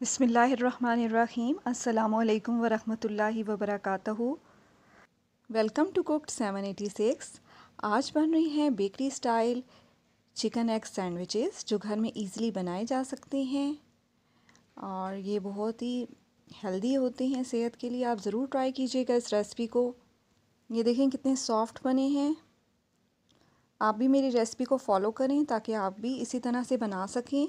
बिसमीम् अल्लाम वरम् work welcome to cooked 786 आज बन रही हैं bakery style chicken egg sandwiches जो घर में इजीली बनाए जा सकते हैं और ये बहुत ही हेल्दी होते हैं सेहत के लिए आप ज़रूर ट्राई कीजिएगा इस रेसिपी को ये देखें कितने सॉफ्ट बने हैं आप भी मेरी रेसिपी को फॉलो करें ताकि आप भी इसी तरह से बना सकें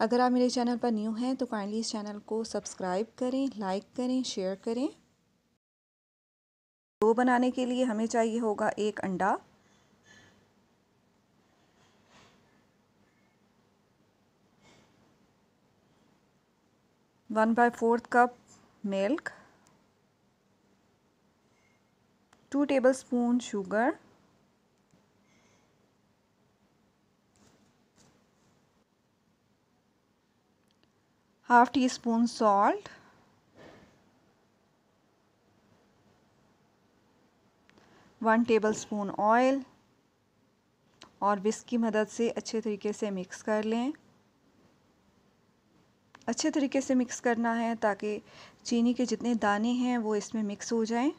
अगर आप मेरे चैनल पर न्यू हैं तो काइंडली इस चैनल को सब्सक्राइब करें लाइक करें शेयर करें डो बनाने के लिए हमें चाहिए होगा एक अंडा one by fourth cup milk two tablespoon sugar half teaspoon salt one tablespoon oil और विस्क की मदद से अच्छे तरीके से मिक्स कर लें अच्छे तरीके से मिक्स करना है ताकि चीनी के जितने दाने हैं वो इसमें मिक्स हो जाएं।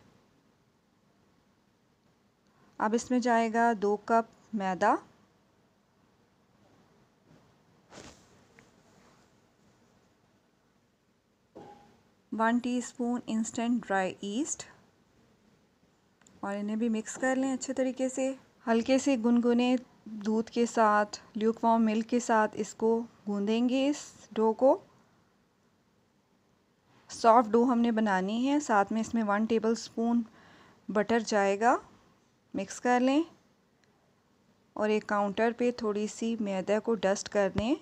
अब इसमें जाएगा दो cup maida one teaspoon instant dry yeast और इन्हें भी मिक्स कर लें अच्छे तरीके से हल्के से गुनगुने दूध के साथ ल्यूकवॉम मिल्क के साथ इसको गूँधेंगे इस डो को सॉफ्ट डो हमने बनानी है साथ में इसमें वन टेबल स्पून बटर जाएगा मिक्स कर लें और एक काउंटर पे थोड़ी सी मैदा को डस्ट कर लें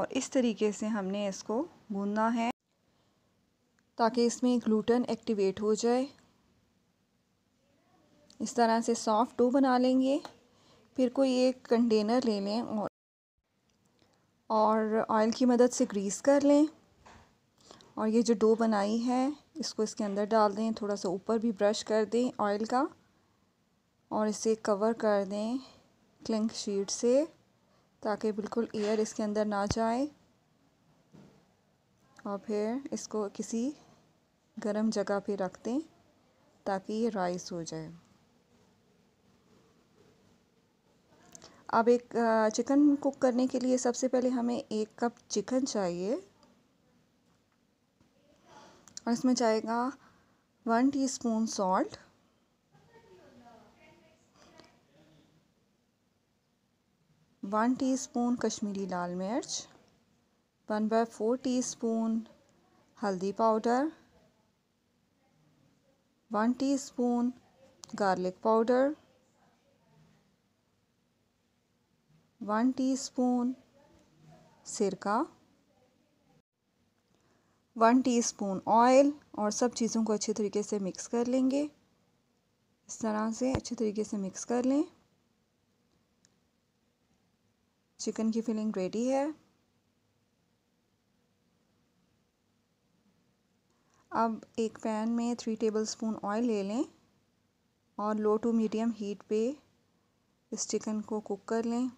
और इस तरीके से हमने इसको गूँधना है ताकि इसमें ग्लूटन एक्टिवेट हो जाए इस तरह से सॉफ्ट डो बना लेंगे फिर कोई एक कंटेनर ले लें और और ऑयल की मदद से ग्रीस कर लें और ये जो डो बनाई है इसको इसके अंदर डाल दें थोड़ा सा ऊपर भी ब्रश कर दें ऑयल का और इसे कवर कर दें क्लिंक शीट से ताकि बिल्कुल एयर इसके अंदर ना जाए और फिर इसको किसी गर्म जगह पे रख दें ताकि ये राइस हो जाए अब एक चिकन कुक करने के लिए सबसे पहले हमें एक कप चिकन चाहिए और इसमें जाएगा one teaspoon salt one teaspoon Kashmiri लाल मिर्च वन बाय फोर टीस्पून हल्दी powder spoon garlic powder one teaspoon सिरका टी टीस्पून ऑयल और सब चीज़ों को अच्छे तरीके से मिक्स कर लेंगे इस तरह से अच्छे तरीके से मिक्स कर लें चिकन की फिलिंग रेडी है अब एक पैन में थ्री टेबलस्पून ऑयल ले लें और लो टू मीडियम हीट पे इस चिकन को कुक कर लें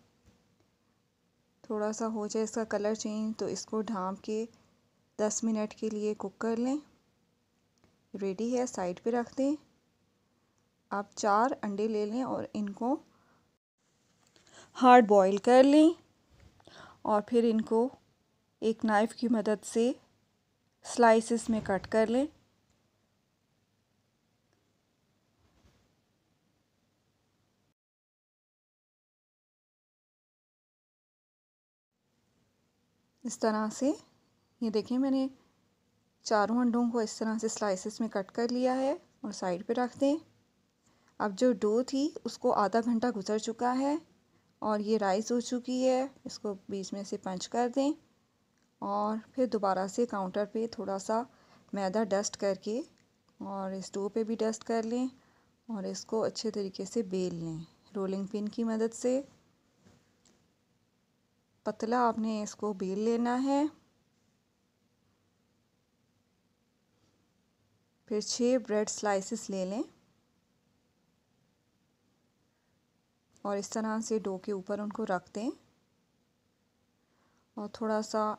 थोड़ा सा हो जाए इसका कलर चेंज तो इसको ढाँप के दस मिनट के लिए कुक कर लें रेडी है साइड पे रख दें आप चार अंडे ले लें और इनको हार्ड बॉईल कर लें और फिर इनको एक नाइफ़ की मदद से स्लाइसिस में कट कर लें इस तरह से ये देखें मैंने चारों अंडों को इस तरह से स्लाइसिस में कट कर लिया है और साइड पे रख दें अब जो डो थी उसको आधा घंटा गुजर चुका है और ये राइस हो चुकी है इसको बीच में से पंच कर दें और फिर दोबारा से काउंटर पे थोड़ा सा मैदा डस्ट करके और स्टोव पे भी डस्ट कर लें और इसको अच्छे तरीके से बेल लें रोलिंग पिन की मदद से पतला आपने इसको बेल लेना है फिर छः ब्रेड स्लाइसेस ले लें और इस तरह से डो के ऊपर उनको रख दें और थोड़ा सा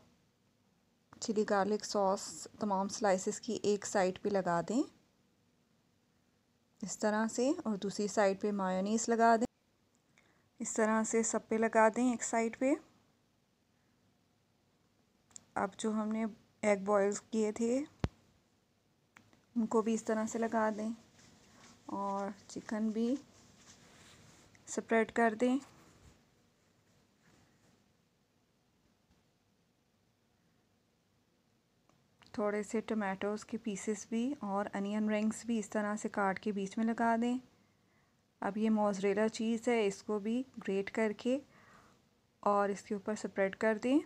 चिली गार्लिक सॉस तमाम स्लाइसेस की एक साइड पे लगा दें इस तरह से और दूसरी साइड पे मायोनीस लगा दें इस तरह से सब पे लगा दें एक साइड पे अब जो हमने एग बॉयल्स किए थे उनको भी इस तरह से लगा दें और चिकन भी स्प्रेड कर दें थोड़े से टमाटोज़ के पीसेस भी और अनियन रिंग्स भी इस तरह से काट के बीच में लगा दें अब ये मोजरेला चीज़ है इसको भी ग्रेट करके और इसके ऊपर स्प्रेड कर दें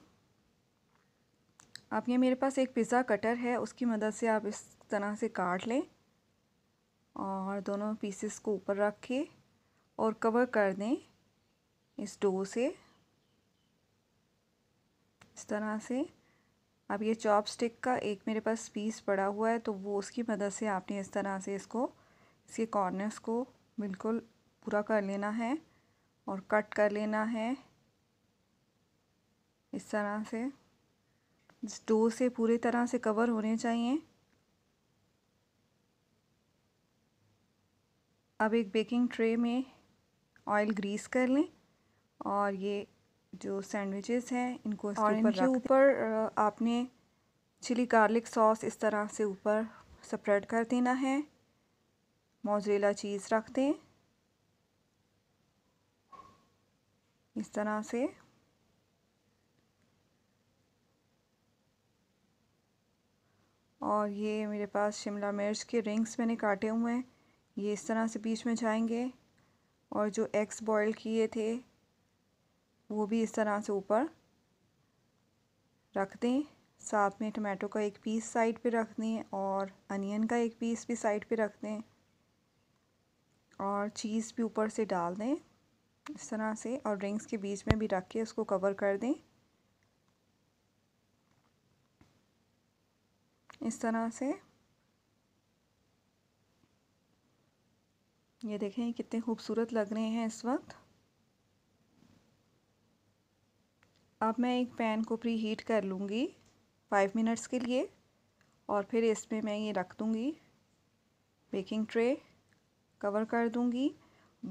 अब ये मेरे पास एक पिज़्ज़ा कटर है उसकी मदद से आप इस तरह से काट लें और दोनों पीसेस को ऊपर रख के और कवर कर दें इस डो से इस तरह से अब ये चॉप स्टिक का एक मेरे पास पीस पड़ा हुआ है तो वो उसकी मदद से आपने इस तरह से इसको इसके कॉर्नर्स को बिल्कुल पूरा कर लेना है और कट कर लेना है इस तरह से डो से पूरी तरह से कवर होने चाहिए अब एक बेकिंग ट्रे में ऑयल ग्रीस कर लें और ये जो सैंडविचेस हैं इनको और इनके ऊपर आपने चिली गार्लिक सॉस इस तरह से ऊपर स्प्रेड कर देना है मोजरेला चीज़ रख दें इस तरह से और ये मेरे पास शिमला मिर्च के रिंग्स मैंने काटे हुए हैं ये इस तरह से बीच में जाएंगे और जो एग्स बॉईल किए थे वो भी इस तरह से ऊपर रख दें साथ में टमाटो का एक पीस साइड पे रख दें और अनियन का एक पीस भी साइड पे रख दें और चीज़ भी ऊपर से डाल दें इस तरह से और ड्रिंक्स के बीच में भी रख के उसको कवर कर दें इस तरह से ये देखें कितने खूबसूरत लग रहे हैं इस वक्त अब मैं एक पैन को प्री हीट कर लूँगी फाइव मिनट्स के लिए और फिर इसमें मैं ये रख दूँगी बेकिंग ट्रे कवर कर दूँगी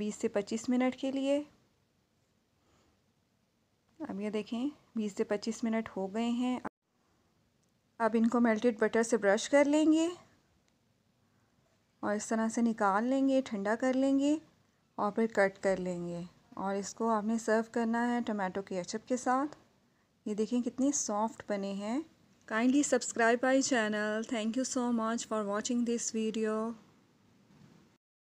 बीस से पच्चीस मिनट के लिए अब ये देखें बीस से पच्चीस मिनट हो गए हैं अब इनको मेल्टेड बटर से ब्रश कर लेंगे और इस तरह से निकाल लेंगे ठंडा कर लेंगे और फिर कट कर लेंगे और इसको आपने सर्व करना है टमाटो के अचप के साथ ये देखें कितने सॉफ्ट बने हैं kindly subscribe I channel thank you so much for watching this video